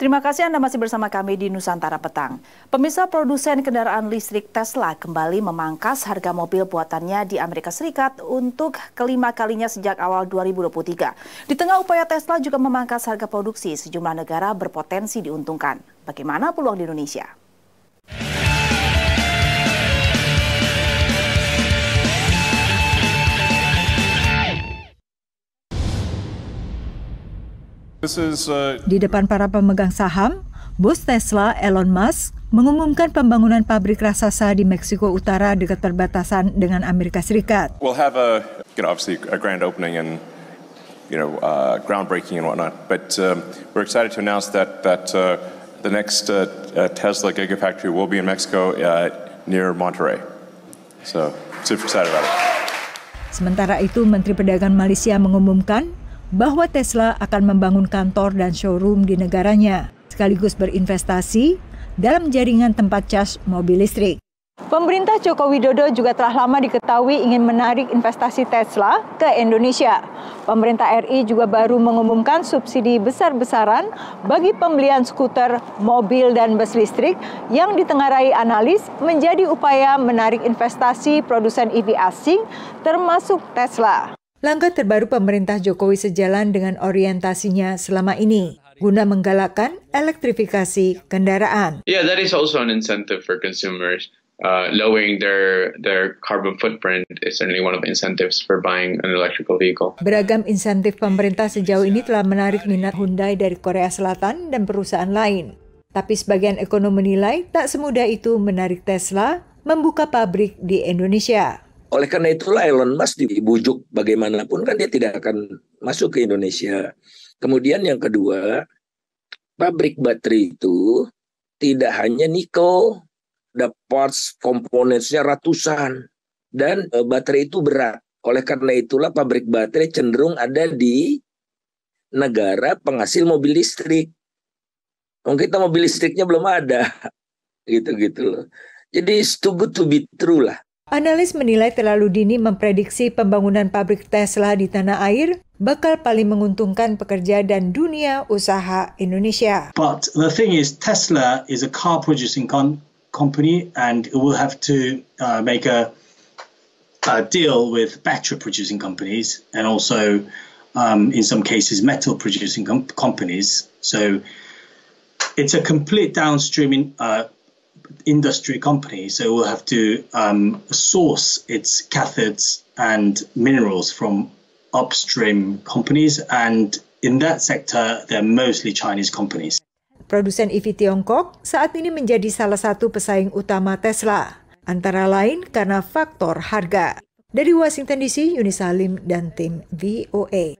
Terima kasih Anda masih bersama kami di Nusantara Petang. Pemirsa produsen kendaraan listrik Tesla kembali memangkas harga mobil buatannya di Amerika Serikat untuk kelima kalinya sejak awal 2023. Di tengah upaya Tesla juga memangkas harga produksi, sejumlah negara berpotensi diuntungkan. Bagaimana peluang di Indonesia? Uh, di depan para pemegang saham, bos Tesla Elon Musk mengumumkan pembangunan pabrik raksasa di Meksiko Utara dekat perbatasan dengan Amerika Serikat. We'll have a, you know, obviously a grand opening and you know, uh, groundbreaking and whatnot. But um, we're excited to announce that that uh, the next uh, uh, Tesla Gigafactory will be in Mexico uh, near Monterrey. So super excited about it. Sementara itu, Menteri Perdagangan Malaysia mengumumkan bahwa Tesla akan membangun kantor dan showroom di negaranya, sekaligus berinvestasi dalam jaringan tempat cas mobil listrik. Pemerintah Joko Widodo juga telah lama diketahui ingin menarik investasi Tesla ke Indonesia. Pemerintah RI juga baru mengumumkan subsidi besar-besaran bagi pembelian skuter, mobil, dan bus listrik yang ditengarai analis menjadi upaya menarik investasi produsen EV asing termasuk Tesla. Langkah terbaru pemerintah Jokowi sejalan dengan orientasinya selama ini guna menggalakkan elektrifikasi kendaraan. Yeah, that is also an incentive for consumers. Uh, lowering their their carbon footprint is certainly one of the incentives for buying an electrical vehicle. Beragam insentif pemerintah sejauh ini telah menarik minat Hyundai dari Korea Selatan dan perusahaan lain. Tapi sebagian ekonom menilai tak semudah itu menarik Tesla membuka pabrik di Indonesia. Oleh karena itulah Elon Musk dibujuk bagaimanapun kan dia tidak akan masuk ke Indonesia. Kemudian yang kedua, pabrik baterai itu tidak hanya nikel, the parts komponennya ratusan dan e, baterai itu berat. Oleh karena itulah pabrik baterai cenderung ada di negara penghasil mobil listrik. Mungkin kita mobil listriknya belum ada. Gitu-gitu loh. Jadi it's too good to be true lah. Analis menilai terlalu dini memprediksi pembangunan pabrik Tesla di tanah air bakal paling menguntungkan pekerja dan dunia usaha Indonesia. But the thing is Tesla is a car producing company and it will have to uh, make a, a deal with battery producing companies and also um, in some cases metal producing com companies. So it's a complete downstreaming uh, industry company, so it will have to um, source its cathodes and minerals from upstream companies, and in that sector, they're mostly Chinese companies. Produsen EV Tiongkok saat ini menjadi salah satu pesaing utama Tesla, antara lain karena faktor harga. Dari Washington DC, Yunis Salim dan tim VOA.